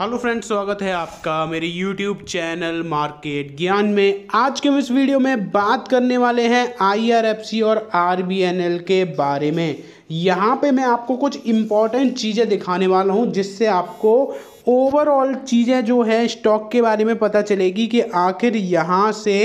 hello friends स्वागत है आपका मेरे यूट्यूब चैनल मार्केट ज्ञान में आज के इस वीडियो में बात करने वाले हैं आईआरएफसी और आरबीएनएल के बारे में यहाँ पे मैं आपको कुछ इम्पॉर्टेंट चीज़ें दिखाने वाला हूँ जिससे आपको ओवरऑल चीज़ें जो है स्टॉक के बारे में पता चलेगी कि आखिर यहाँ से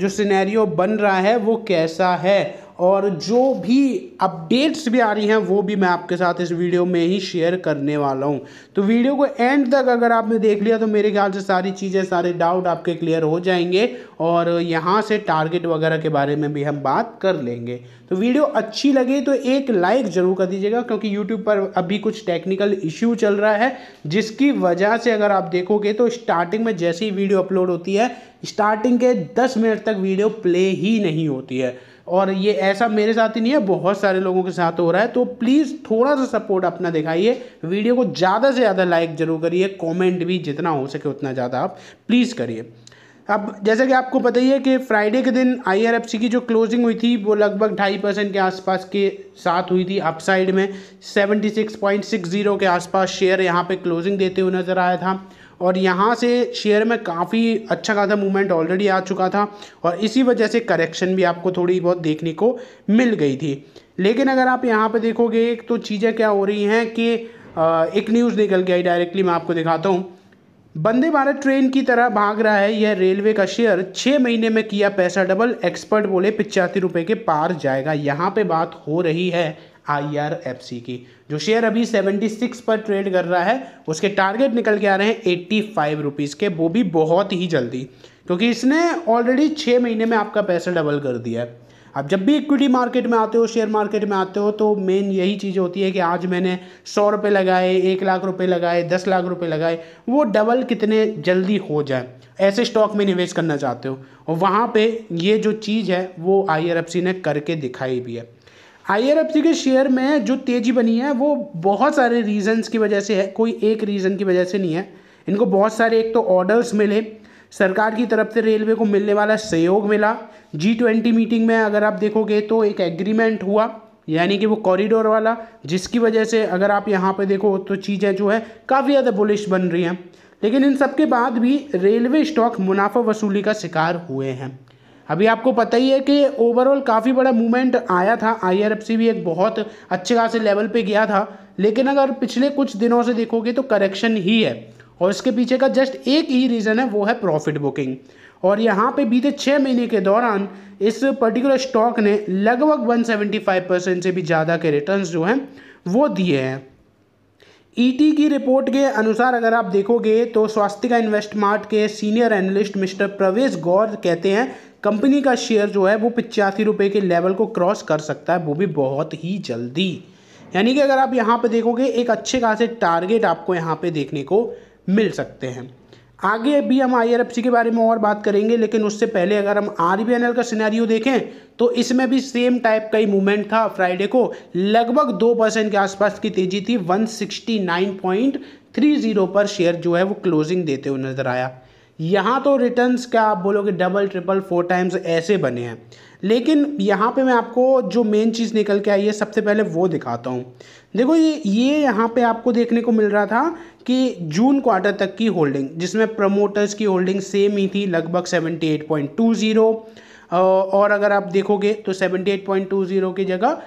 जो सिनेरियो बन रहा है वो कैसा है और जो भी अपडेट्स भी आ रही हैं वो भी मैं आपके साथ इस वीडियो में ही शेयर करने वाला हूँ तो वीडियो को एंड तक अगर आपने देख लिया तो मेरे ख्याल से सारी चीज़ें सारे डाउट आपके क्लियर हो जाएंगे और यहाँ से टारगेट वगैरह के बारे में भी हम बात कर लेंगे तो वीडियो अच्छी लगी तो एक लाइक ज़रूर कर दीजिएगा क्योंकि यूट्यूब पर अभी कुछ टेक्निकल इश्यू चल रहा है जिसकी वजह से अगर आप देखोगे तो स्टार्टिंग में जैसे ही वीडियो अपलोड होती है स्टार्टिंग के दस मिनट तक वीडियो प्ले ही नहीं होती है और ये ऐसा मेरे साथ ही नहीं है बहुत सारे लोगों के साथ हो रहा है तो प्लीज़ थोड़ा सा सपोर्ट अपना दिखाइए वीडियो को ज़्यादा से ज़्यादा लाइक ज़रूर करिए कमेंट भी जितना हो सके उतना ज़्यादा आप प्लीज़ करिए अब जैसे कि आपको पता ही है कि फ्राइडे के दिन आई की जो क्लोजिंग हुई थी वो लगभग ढाई परसेंट के आसपास के साथ हुई थी अपसाइड में जीरो के आसपास शेयर यहाँ पे क्लोजिंग देते हुए नज़र आया था और यहाँ से शेयर में काफ़ी अच्छा खासा मूवमेंट ऑलरेडी आ चुका था और इसी वजह से करेक्शन भी आपको थोड़ी बहुत देखने को मिल गई थी लेकिन अगर आप यहाँ पर देखोगे एक तो चीज़ें क्या हो रही हैं कि एक न्यूज़ निकल के आई डायरेक्टली मैं आपको दिखाता हूँ वंदे भारत ट्रेन की तरह भाग रहा है यह रेलवे का शेयर छः महीने में किया पैसा डबल एक्सपर्ट बोले पिचासी रुपये के पार जाएगा यहाँ पे बात हो रही है आई की जो शेयर अभी 76 पर ट्रेड कर रहा है उसके टारगेट निकल के आ रहे हैं एट्टी फाइव रुपीज़ के वो भी बहुत ही जल्दी क्योंकि इसने ऑलरेडी छः महीने में आपका पैसा डबल कर दिया है अब जब भी इक्विटी मार्केट में आते हो शेयर मार्केट में आते हो तो मेन यही चीज़ होती है कि आज मैंने सौ रुपये लगाए एक लाख रुपए लगाए दस लाख रुपए लगाए वो डबल कितने जल्दी हो जाए ऐसे स्टॉक में निवेश करना चाहते हो और वहाँ पे ये जो चीज़ है वो आई ने करके दिखाई भी है हायर एफ के शेयर में जो तेज़ी बनी है वो बहुत सारे रीजंस की वजह से है कोई एक रीज़न की वजह से नहीं है इनको बहुत सारे एक तो ऑर्डर्स मिले सरकार की तरफ से रेलवे को मिलने वाला सहयोग मिला जी ट्वेंटी मीटिंग में अगर आप देखोगे तो एक एग्रीमेंट हुआ यानी कि वो कॉरिडोर वाला जिसकी वजह से अगर आप यहाँ पे देखो तो चीज़ें जो है काफ़ी ज़्यादा बुलिश बन रही हैं लेकिन इन सब के बाद भी रेलवे स्टॉक मुनाफा वसूली का शिकार हुए हैं अभी आपको पता ही है कि ओवरऑल काफ़ी बड़ा मूवमेंट आया था आई भी एक बहुत अच्छे खासे लेवल पे गया था लेकिन अगर पिछले कुछ दिनों से देखोगे तो करेक्शन ही है और इसके पीछे का जस्ट एक ही रीज़न है वो है प्रॉफिट बुकिंग और यहाँ पे बीते छः महीने के दौरान इस पर्टिकुलर स्टॉक ने लगभग 175 परसेंट से भी ज़्यादा के रिटर्न जो हैं वो दिए हैं ईटी e की रिपोर्ट के अनुसार अगर आप देखोगे तो का इन्वेस्टमार्ट के सीनियर एनालिस्ट मिस्टर प्रवेश गौर कहते हैं कंपनी का शेयर जो है वो पिचासी रुपये के लेवल को क्रॉस कर सकता है वो भी बहुत ही जल्दी यानी कि अगर आप यहाँ पे देखोगे एक अच्छे खासे टारगेट आपको यहाँ पे देखने को मिल सकते हैं आगे भी हम आई के बारे में और बात करेंगे लेकिन उससे पहले अगर हम आर का सिनेरियो देखें तो इसमें भी सेम टाइप का ही मूवमेंट था फ्राइडे को लगभग दो परसेंट के आसपास की तेजी थी 169.30 पर शेयर जो है वो क्लोजिंग देते हुए नजर आया यहाँ तो रिटर्न्स क्या आप बोलोगे डबल ट्रिपल फोर टाइम्स ऐसे बने हैं लेकिन यहाँ पे मैं आपको जो मेन चीज़ निकल के आई है सबसे पहले वो दिखाता हूँ देखो ये ये यहाँ पे आपको देखने को मिल रहा था कि जून क्वार्टर तक की होल्डिंग जिसमें प्रमोटर्स की होल्डिंग सेम ही थी लगभग 78.20 और अगर आप देखोगे तो 78.20 की जगह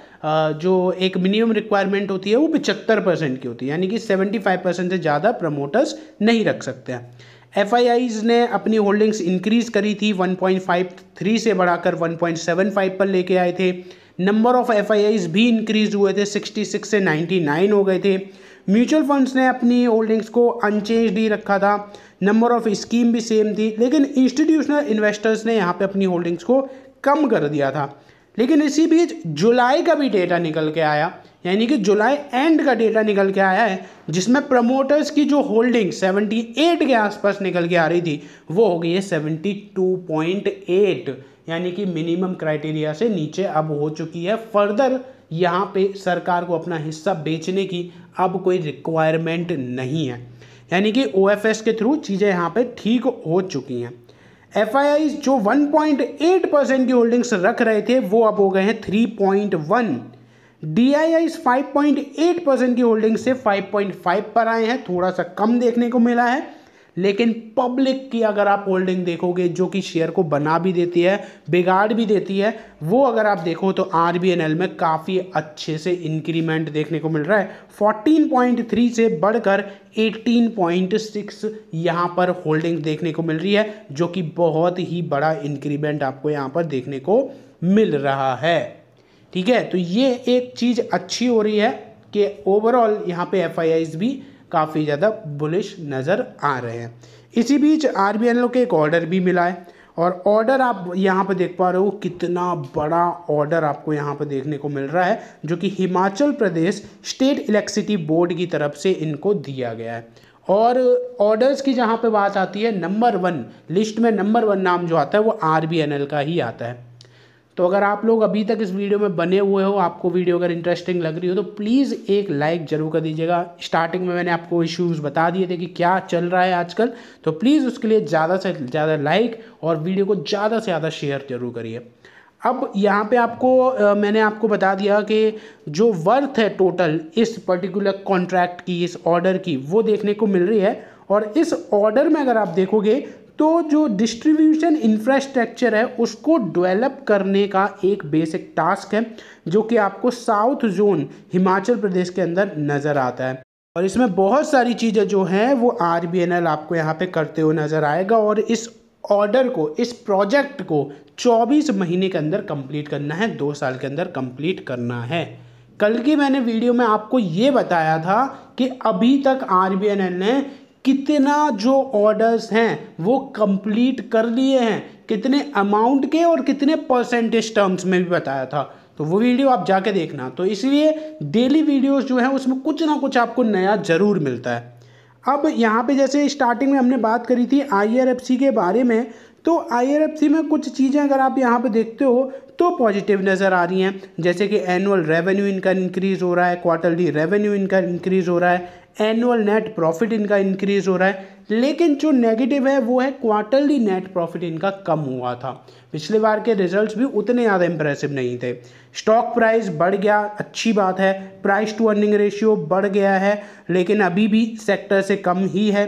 जो एक मिनिमम रिक्वायरमेंट होती है वो पिचहत्तर परसेंट की होती है यानी कि फाइव परसेंट से ज़्यादा प्रमोटर्स नहीं रख सकते हैं एफ ने अपनी होल्डिंग्स इंक्रीज़ करी थी 1.53 से बढ़ाकर 1.75 पर लेके आए थे नंबर ऑफ एफ भी इंक्रीज हुए थे 66 से 99 हो गए थे म्यूचुअल फंड्स ने अपनी होल्डिंग्स को अनचेंज ही रखा था नंबर ऑफ स्कीम भी सेम थी लेकिन इंस्टीट्यूशनल इन्वेस्टर्स ने यहाँ पे अपनी होल्डिंग्स को कम कर दिया था लेकिन इसी बीच जुलाई का भी डेटा निकल के आया यानी कि जुलाई एंड का डेटा निकल के आया है जिसमें प्रमोटर्स की जो होल्डिंग 78 के आसपास निकल के आ रही थी वो हो गई है 72.8 यानी कि मिनिमम क्राइटेरिया से नीचे अब हो चुकी है फर्दर यहाँ पे सरकार को अपना हिस्सा बेचने की अब कोई रिक्वायरमेंट नहीं है यानी कि ओ के थ्रू चीज़ें यहाँ पे ठीक हो चुकी हैं एफ जो 1.8 परसेंट की होल्डिंग्स रख रहे थे वो अब हो गए हैं 3.1 point one D five percent की होल्डिंग्स से 5.5 पर आए हैं थोड़ा सा कम देखने को मिला है लेकिन पब्लिक की अगर आप होल्डिंग देखोगे जो कि शेयर को बना भी देती है बिगाड़ भी देती है वो अगर आप देखो तो आर में काफ़ी अच्छे से इंक्रीमेंट देखने को मिल रहा है 14.3 से बढ़कर 18.6 यहाँ पर होल्डिंग देखने को मिल रही है जो कि बहुत ही बड़ा इंक्रीमेंट आपको यहाँ पर देखने को मिल रहा है ठीक है तो ये एक चीज़ अच्छी हो रही है कि ओवरऑल यहाँ पे एफ भी काफ़ी ज़्यादा बुलिश नज़र आ रहे हैं इसी बीच आर बी के एक ऑर्डर भी मिला है और ऑर्डर आप यहाँ पर देख पा रहे हो कितना बड़ा ऑर्डर आपको यहाँ पर देखने को मिल रहा है जो कि Himachal Pradesh state electricity board की तरफ से इनको दिया गया है और ऑर्डर्स की जहाँ पे बात आती है नंबर वन लिस्ट में नंबर वन नाम जो आता है वो आर का ही आता है तो अगर आप लोग अभी तक इस वीडियो में बने हुए हो आपको वीडियो अगर इंटरेस्टिंग लग रही हो तो प्लीज़ एक लाइक ज़रूर कर दीजिएगा स्टार्टिंग में मैंने आपको इश्यूज़ बता दिए थे कि क्या चल रहा है आजकल तो प्लीज़ उसके लिए ज़्यादा से ज़्यादा लाइक और वीडियो को ज़्यादा से ज़्यादा शेयर जरूर करिए अब यहाँ पे आपको मैंने आपको बता दिया कि जो वर्थ है टोटल इस पर्टिकुलर कॉन्ट्रैक्ट की इस ऑर्डर की वो देखने को मिल रही है और इस ऑर्डर में अगर आप देखोगे तो जो डिस्ट्रीब्यूशन इंफ्रास्ट्रक्चर है उसको डेवलप करने का एक बेसिक टास्क है जो कि आपको साउथ जोन हिमाचल प्रदेश के अंदर नज़र आता है और इसमें बहुत सारी चीज़ें जो हैं वो आर आपको यहाँ पे करते हुए नज़र आएगा और इस ऑर्डर को इस प्रोजेक्ट को 24 महीने के अंदर कंप्लीट करना है दो साल के अंदर कंप्लीट करना है कल की मैंने वीडियो में आपको ये बताया था कि अभी तक आर ने कितना जो ऑर्डर्स हैं वो कंप्लीट कर लिए हैं कितने अमाउंट के और कितने परसेंटेज टर्म्स में भी बताया था तो वो वीडियो आप जाके देखना तो इसलिए डेली वीडियोस जो हैं उसमें कुछ ना कुछ आपको नया ज़रूर मिलता है अब यहाँ पे जैसे स्टार्टिंग में हमने बात करी थी आई के बारे में तो आई में कुछ चीज़ें अगर आप यहाँ पे देखते हो तो पॉजिटिव नज़र आ रही हैं जैसे कि एनुअल रेवेन्यू इनका इंक्रीज़ हो रहा है क्वार्टरली रेवेन्यू इनका इंक्रीज़ हो रहा है एनुअल नेट प्रॉफिट इनका इंक्रीज हो रहा है लेकिन जो नेगेटिव है वो है क्वार्टरली नेट प्रॉफिट इनका कम हुआ था पिछले बार के रिजल्ट्स भी उतने ज़्यादा इंप्रेसिव नहीं थे स्टॉक प्राइस बढ़ गया अच्छी बात है प्राइस टू अर्निंग रेशियो बढ़ गया है लेकिन अभी भी सेक्टर से कम ही है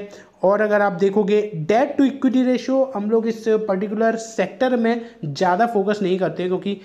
और अगर आप देखोगे डेट टू इक्विटी रेशियो हम लोग इस पर्टिकुलर सेक्टर में ज़्यादा फोकस नहीं करते क्योंकि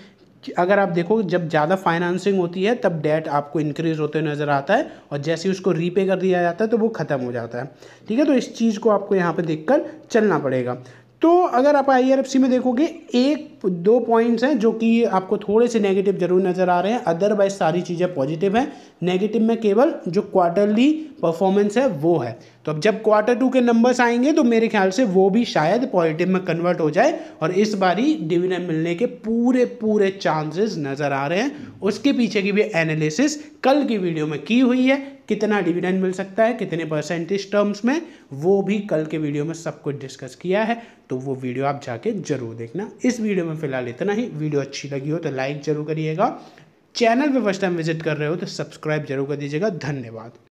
अगर आप देखो जब ज़्यादा फाइनेंसिंग होती है तब डेट आपको इंक्रीज होते नज़र आता है और जैसे उसको रीपे कर दिया जाता है तो वो ख़त्म हो जाता है ठीक है तो इस चीज़ को आपको यहाँ पर देख चलना पड़ेगा तो अगर आप आई में देखोगे एक दो पॉइंट्स हैं जो कि आपको थोड़े से नेगेटिव जरूर नज़र आ रहे हैं अदरवाइज सारी चीज़ें पॉजिटिव हैं नेगेटिव में केवल जो क्वार्टरली परफॉर्मेंस है वो है तो अब जब क्वार्टर टू के नंबर्स आएंगे तो मेरे ख्याल से वो भी शायद पॉजिटिव में कन्वर्ट हो जाए और इस बारी डिविडेंड मिलने के पूरे पूरे चांसेस नज़र आ रहे हैं उसके पीछे की भी एनालिसिस कल की वीडियो में की हुई है कितना डिविडेंड मिल सकता है कितने परसेंटेज टर्म्स में वो भी कल के वीडियो में सब कुछ डिस्कस किया है तो वो वीडियो आप जाके जरूर देखना इस वीडियो में में फिलहाल इतना ही वीडियो अच्छी लगी हो तो लाइक जरूर करिएगा चैनल पर फर्स्ट टाइम विजिट कर रहे हो तो सब्सक्राइब जरूर कर दीजिएगा धन्यवाद